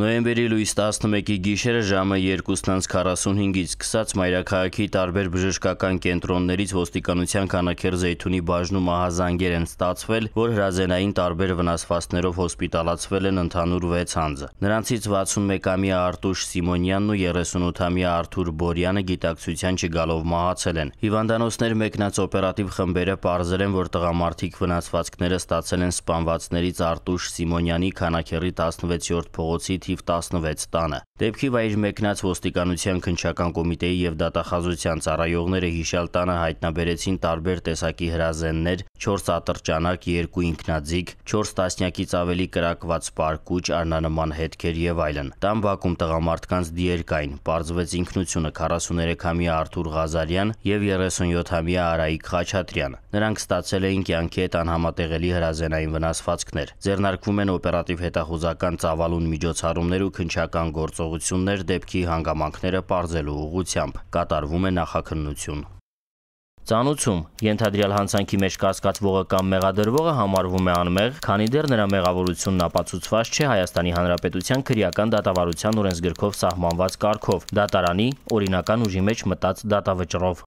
Նոյեմբերի լույս 11-ի գիշերը ժամը 2:45-ից սկսած Մայրաքաղաքի տարբեր բժշկական կենտրոններից ոստիկանության քանաքեր Զեյթունի բաժնում ահազանգեր են ստացվել, որ հրազենային տարբեր վնասվածքներով հոսպիտալացվել են ընդհանուր 6 անձը։ Նրանցից 61-ամյա Արտուշ Սիմոնյանն ու 38-ամյա Արթուր Բորյանը գիտակցության չգալով մահացել են։ Հիվանդանոցներ մեկնած օպերատիվ խմբերը ողջունել են, որ տղամարդիկ վնասվածքները ստացել են սպանվածներից Արտուշ Սիմոնյանի քանաքերի 16-րդ փողոցի թիվ 16 տանը։ Դեպքի վայր մեկնած ոստիկանության քնչական կոմիտեի եւ դատախազության ծառայողները հիշյալ տանը հայտնաբերեցին տարբեր տեսակի հրազեններ, 4 ատրճանակ, 2 ինքնաձիգ, 4 տասնյակից ավելի կրակված պարկուճ, արնանման հետքեր եւ այլն։ Տան բակում տղամարդկանց դիերկային պարզվեց ինքնությունը 43-ամյա Արթուր Ղազարյան եւ 37-ամյա Արայիկ Խաչատրյան։ Նրանք ստացել էին կյանքի հետ անհամատեղելի հրազենային վնասվածքներ։ Ձեռնարկվում են օպերատիվ հետախուզական ծավալուն միջոցառում հայտարարումներ ու քնչական գործողություններ դեպքի հանգամանքները պարզելու ուղությամբ կատարվում է նախաքննություն։ Ծանուցում ենթադրյալ հանցանքի մեջ կասկածվողը կամ մեղադրվողը համարվում է անմեղ, քանի դեռ նրա մեղավորությունն ապացուցված չէ Հայաստանի Հանրապետության քրեական դատավարության օրենսգրքով սահմանված կարգով՝ դատարանի օրինական ուժի մեջ մտած դատավճռով։